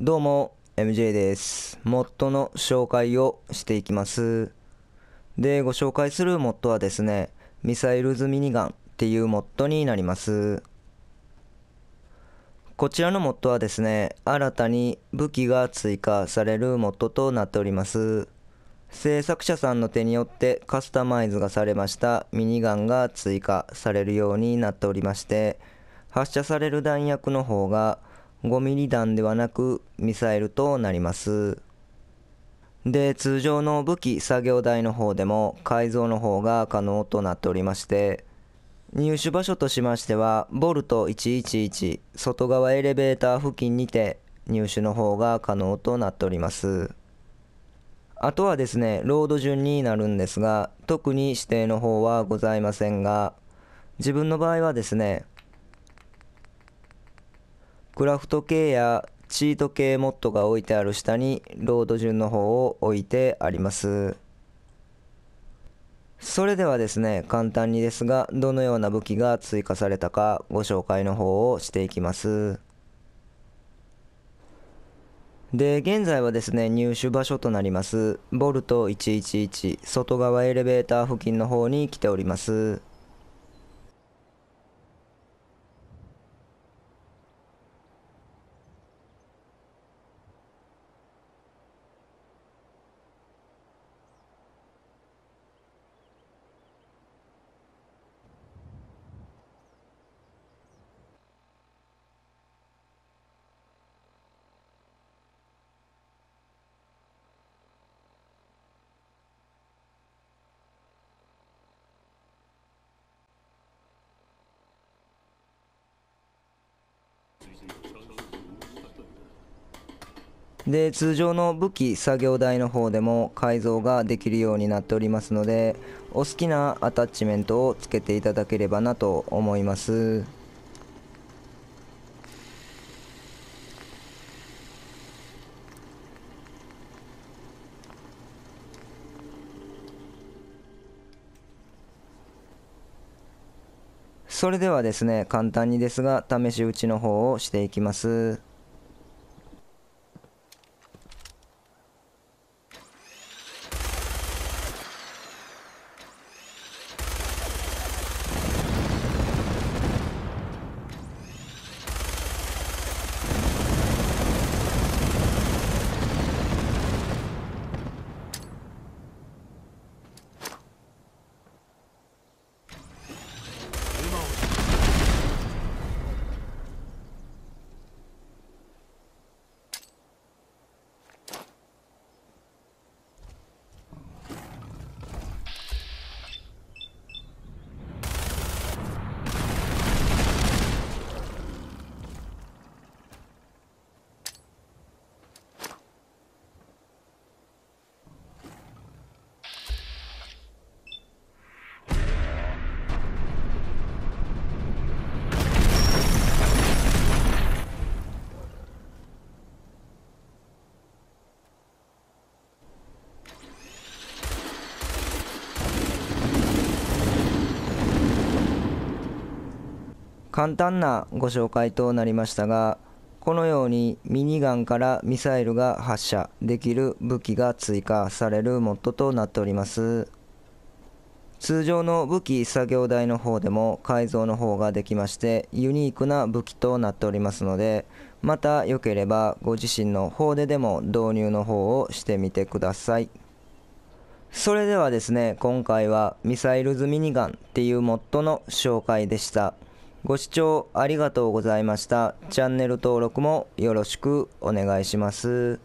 どうも、MJ です。モッドの紹介をしていきます。で、ご紹介するモッドはですね、ミサイルズミニガンっていうモッドになります。こちらのモッドはですね、新たに武器が追加されるモッドとなっております。制作者さんの手によってカスタマイズがされましたミニガンが追加されるようになっておりまして、発射される弾薬の方が5ミリ弾ではなくミサイルとなります。で、通常の武器作業台の方でも改造の方が可能となっておりまして、入手場所としましては、ボルト111外側エレベーター付近にて入手の方が可能となっております。あとはですね、ロード順になるんですが、特に指定の方はございませんが、自分の場合はですね、クラフト系やチート系モッドが置いてある下にロード順の方を置いてあります。それではですね、簡単にですが、どのような武器が追加されたかご紹介の方をしていきます。で、現在はですね、入手場所となります、ボルト111外側エレベーター付近の方に来ております。で通常の武器作業台の方でも改造ができるようになっておりますのでお好きなアタッチメントをつけていただければなと思いますそれではですね簡単にですが試し打ちの方をしていきます簡単なご紹介となりましたがこのようにミニガンからミサイルが発射できる武器が追加されるモッドとなっております通常の武器作業台の方でも改造の方ができましてユニークな武器となっておりますのでまた良ければご自身の方ででも導入の方をしてみてくださいそれではですね今回はミサイルズミニガンっていうモッドの紹介でしたご視聴ありがとうございました。チャンネル登録もよろしくお願いします。